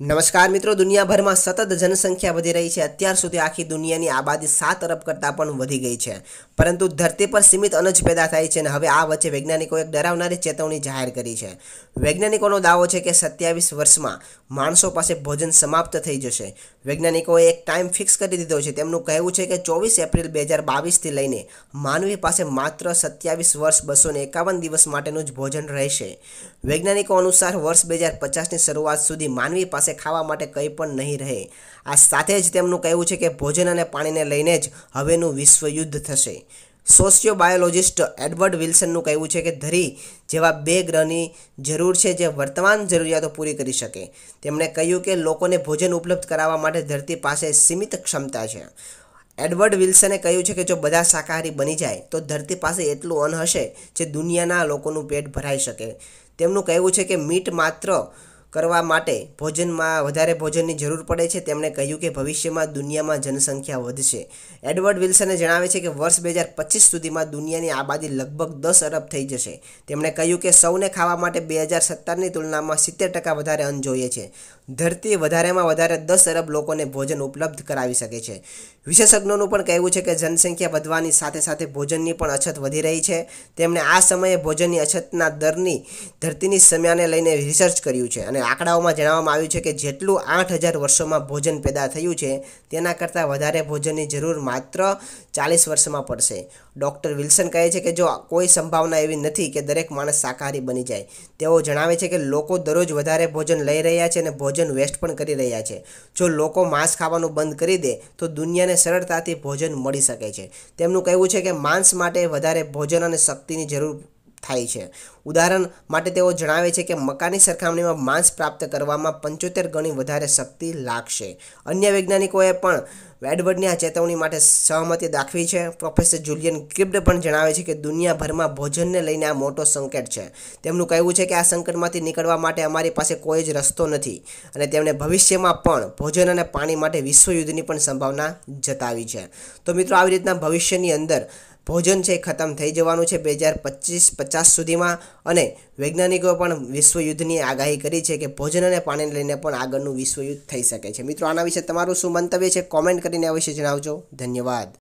નમસ્કાર મિત્રો દુનિયાભરમાં સતત જનસંખ્યા વધી રહી છે અત્યાર સુધી આખી દુનિયાની આબાદી સાત અરબ કરતાં પણ વધી ગઈ છે પરંતુ ધરતી પર સીમિત અનજ પેદા થાય છે અને હવે આ વચ્ચે વૈજ્ઞાનિકોએ એક ડરાવનારી ચેતવણી જાહેર કરી છે વૈજ્ઞાનિકોનો દાવો છે કે સત્યાવીસ વર્ષમાં માણસો પાસે ભોજન સમાપ્ત થઈ જશે વૈજ્ઞાનિકોએ એક ટાઈમ ફિક્સ કરી દીધો છે તેમનું કહેવું છે કે ચોવીસ એપ્રિલ બે હજાર બાવીસથી લઈને માનવી પાસે માત્ર સત્યાવીસ વર્ષ બસો એકાવન દિવસ માટેનું જ ભોજન રહેશે વૈજ્ઞાનિકો અનુસાર વર્ષ બે હજાર પચાસની શરૂઆત સુધી માનવી પાસે પાસે ખાવા માટે કંઈ પણ નહીં રહે આ સાથે જ તેમનું કહેવું છે કે ભોજન અને પાણીને લઈને જ હવેનું વિશ્વયુદ્ધ થશે સોશિયો બાયોલોજિસ્ટ એડવર્ડ વિલ્સનનું કહેવું છે કે ધરી જેવા બે ગ્રહની જરૂર છે જે વર્તમાન જરૂરિયાતો પૂરી કરી શકે તેમણે કહ્યું કે લોકોને ભોજન ઉપલબ્ધ કરાવવા માટે ધરતી પાસે સીમિત ક્ષમતા છે એડવર્ડ વિલ્સને કહ્યું છે કે જો બધા શાકાહારી બની જાય તો ધરતી પાસે એટલું અન્ન હશે જે દુનિયાના લોકોનું પેટ ભરાઈ શકે તેમનું કહેવું છે કે મીટ માત્ર કરવા માટે ભોજનમાં વધારે ભોજનની જરૂર પડે છે તેમણે કહ્યું કે ભવિષ્યમાં દુનિયામાં જનસંખ્યા વધશે એડવર્ડ વિલ્સને જણાવે છે કે વર્ષ બે હજાર પચીસ સુધીમાં દુનિયાની આબાદી લગભગ દસ અરબ થઈ જશે તેમણે કહ્યું કે સૌને ખાવા માટે બે હજાર સત્તરની તુલનામાં સિત્તેર ટકા વધારે અન્ન જોઈએ છે ધરતી વધારેમાં વધારે દસ અરબ લોકોને ભોજન ઉપલબ્ધ કરાવી શકે છે વિશેષજ્ઞોનું પણ કહેવું છે કે જનસંખ્યા વધવાની સાથે સાથે ભોજનની પણ અછત વધી રહી છે તેમણે આ સમયે ભોજનની અછતના દરની ધરતીની સમયાને લઈને રિસર્ચ કર્યું છે અને આંકડાઓમાં જણાવવામાં આવ્યું છે કે જેટલું આઠ હજાર વર્ષોમાં ભોજન પેદા થયું છે તેના કરતાં વધારે ભોજનની જરૂર માત્ર ચાલીસ વર્ષમાં પડશે ડૉક્ટર વિલ્સન કહે છે કે જો કોઈ સંભાવના એવી નથી કે દરેક માણસ શાકાહારી બની જાય તેઓ જણાવે છે કે લોકો દરરોજ વધારે ભોજન લઈ રહ્યા છે અને ભોજન વેસ્ટ પણ કરી રહ્યા છે જો લોકો માંસ ખાવાનું બંધ કરી દે તો દુનિયાને સરળતાથી ભોજન મળી શકે છે તેમનું કહેવું છે કે માંસ માટે વધારે ભોજન અને શક્તિની જરૂર થાય છે ઉદાહરણ માટે તેઓ જણાવે છે કે મકાની સરખામણીમાં માંસ પ્રાપ્ત કરવામાં પંચોતેર ગણી વધારે શક્તિ લાગશે અન્ય વૈજ્ઞાનિકોએ પણ એડવર્ડની આ ચેતવણી માટે સહમતિ દાખવી છે પ્રોફેસર જુલિયન ક્રિપ્ડ પણ જણાવે છે કે દુનિયાભરમાં ભોજનને લઈને આ મોટો સંકટ છે તેમનું કહેવું છે કે આ સંકટમાંથી નીકળવા માટે અમારી પાસે કોઈ જ રસ્તો નથી અને તેમણે ભવિષ્યમાં પણ ભોજન અને પાણી માટે વિશ્વયુદ્ધની પણ સંભાવના જતાવી છે તો મિત્રો આવી રીતના ભવિષ્યની અંદર ભોજન છે ખતમ થઈ જવાનું છે બે હજાર પચીસ પચાસ સુધીમાં અને વૈજ્ઞાનિકો પણ વિશ્વયુદ્ધની આગાહી કરી છે કે ભોજન અને પાણીને લઈને પણ આગળનું વિશ્વયુદ્ધ થઈ શકે છે મિત્રો આના વિશે તમારું શું મંતવ્ય છે કોમેન્ટ કરીને અવશ્ય જણાવજો ધન્યવાદ